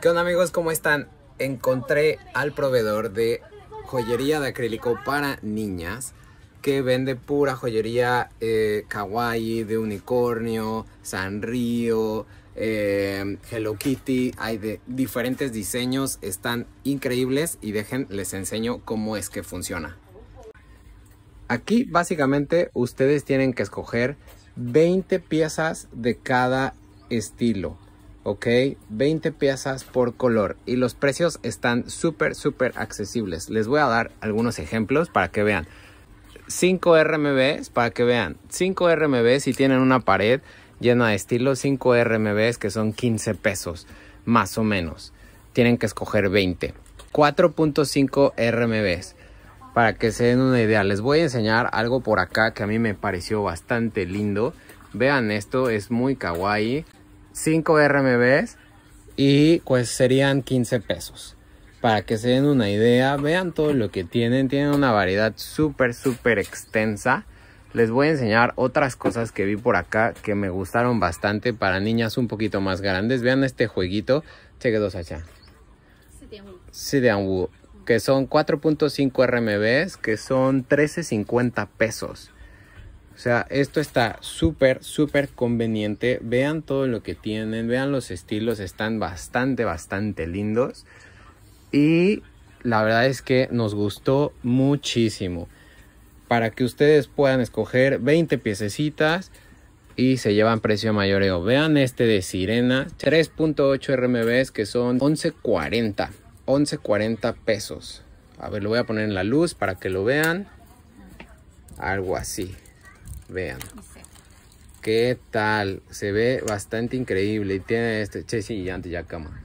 ¿Qué onda amigos? ¿Cómo están? Encontré al proveedor de joyería de acrílico para niñas que vende pura joyería eh, kawaii, de unicornio, Sanrio, río eh, Hello Kitty. Hay de diferentes diseños, están increíbles y dejen, les enseño cómo es que funciona. Aquí básicamente ustedes tienen que escoger 20 piezas de cada estilo ¿ok? 20 piezas por color y los precios están súper, súper accesibles. Les voy a dar algunos ejemplos para que vean. 5 RMBs, para que vean. 5 RMBs si tienen una pared llena de estilo 5 RMBs que son 15 pesos, más o menos. Tienen que escoger 20. 4.5 RMBs. Para que se den una idea, les voy a enseñar algo por acá que a mí me pareció bastante lindo. Vean esto, es muy kawaii. 5 RMBs y pues serían 15 pesos. Para que se den una idea, vean todo lo que tienen. Tienen una variedad súper, súper extensa. Les voy a enseñar otras cosas que vi por acá que me gustaron bastante para niñas un poquito más grandes. Vean este jueguito. Chequedos allá. Sidianwu. Que son 4.5 RMBs, que son 13.50 pesos. O sea, esto está súper, súper conveniente. Vean todo lo que tienen, vean los estilos, están bastante, bastante lindos. Y la verdad es que nos gustó muchísimo. Para que ustedes puedan escoger 20 piececitas y se llevan precio mayoreo. Vean este de Sirena, 3.8 RMBs que son 11.40, 11.40 pesos. A ver, lo voy a poner en la luz para que lo vean. Algo así. Vean. ¿Qué tal? Se ve bastante increíble. Y tiene este... Che, sí, antes ya cama.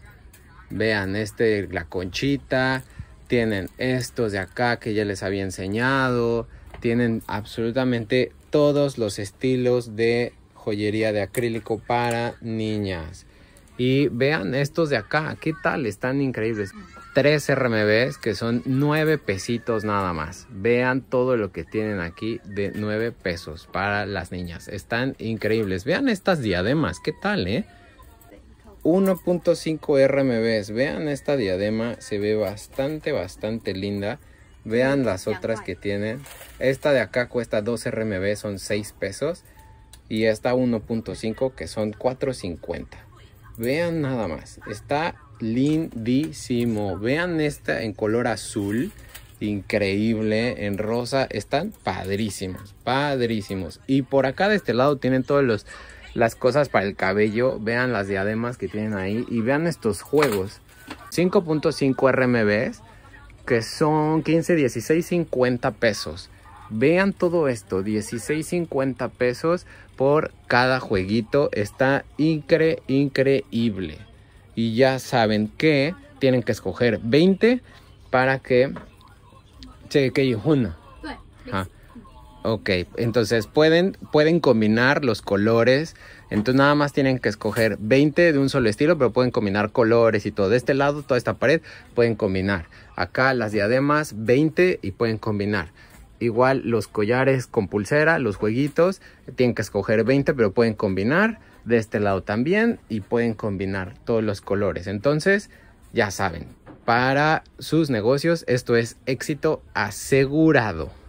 Vean, este, la conchita. Tienen estos de acá que ya les había enseñado. Tienen absolutamente todos los estilos de joyería de acrílico para niñas. Y vean estos de acá, ¿qué tal? Están increíbles. Tres RMBs que son 9 pesitos nada más. Vean todo lo que tienen aquí de 9 pesos para las niñas. Están increíbles. Vean estas diademas, ¿qué tal, eh? 1.5 RMBs. Vean esta diadema, se ve bastante, bastante linda. Vean las otras que tienen. Esta de acá cuesta 2 RMB, son 6 pesos. Y esta 1.5 que son 4.50. Vean nada más. Está lindísimo. Vean esta en color azul. Increíble. En rosa. Están padrísimos. Padrísimos. Y por acá de este lado tienen todos los las cosas para el cabello, vean las diademas que tienen ahí y vean estos juegos. 5.5 RMBs que son 15, 16, 50 pesos. Vean todo esto, 16.50 pesos por cada jueguito. Está increíble. Y ya saben que tienen que escoger 20 para que... Che, que uno. Ok, entonces pueden, pueden combinar los colores. Entonces nada más tienen que escoger 20 de un solo estilo, pero pueden combinar colores y todo. De este lado, toda esta pared, pueden combinar. Acá las diademas, 20 y pueden combinar igual los collares con pulsera, los jueguitos, tienen que escoger 20 pero pueden combinar de este lado también y pueden combinar todos los colores. Entonces, ya saben, para sus negocios esto es éxito asegurado.